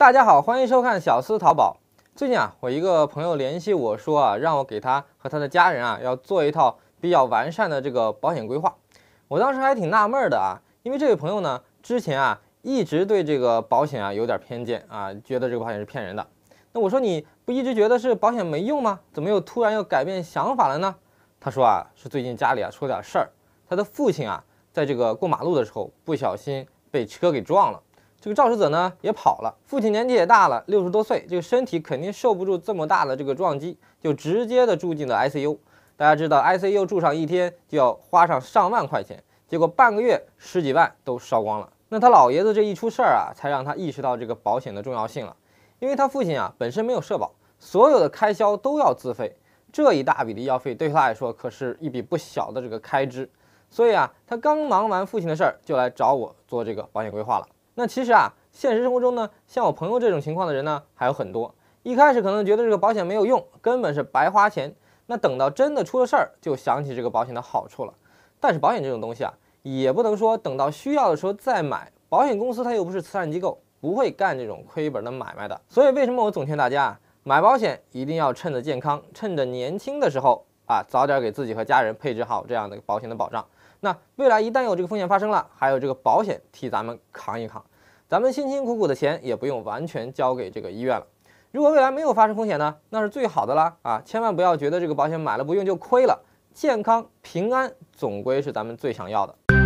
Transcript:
大家好，欢迎收看小思淘宝。最近啊，我一个朋友联系我说啊，让我给他和他的家人啊，要做一套比较完善的这个保险规划。我当时还挺纳闷的啊，因为这位朋友呢，之前啊一直对这个保险啊有点偏见啊，觉得这个保险是骗人的。那我说你不一直觉得是保险没用吗？怎么又突然又改变想法了呢？他说啊，是最近家里啊出了点事儿，他的父亲啊，在这个过马路的时候不小心被车给撞了。这个肇事者呢也跑了，父亲年纪也大了，六十多岁，这个身体肯定受不住这么大的这个撞击，就直接的住进了 ICU。大家知道 ICU 住上一天就要花上上万块钱，结果半个月十几万都烧光了。那他老爷子这一出事儿啊，才让他意识到这个保险的重要性了。因为他父亲啊本身没有社保，所有的开销都要自费，这一大笔的医药费对他来说可是一笔不小的这个开支。所以啊，他刚忙完父亲的事儿，就来找我做这个保险规划了。那其实啊，现实生活中呢，像我朋友这种情况的人呢还有很多。一开始可能觉得这个保险没有用，根本是白花钱。那等到真的出了事儿，就想起这个保险的好处了。但是保险这种东西啊，也不能说等到需要的时候再买。保险公司它又不是慈善机构，不会干这种亏本的买卖的。所以为什么我总劝大家啊，买保险一定要趁着健康，趁着年轻的时候。啊，早点给自己和家人配置好这样的保险的保障，那未来一旦有这个风险发生了，还有这个保险替咱们扛一扛，咱们辛辛苦苦的钱也不用完全交给这个医院了。如果未来没有发生风险呢，那是最好的啦啊！千万不要觉得这个保险买了不用就亏了，健康平安总归是咱们最想要的。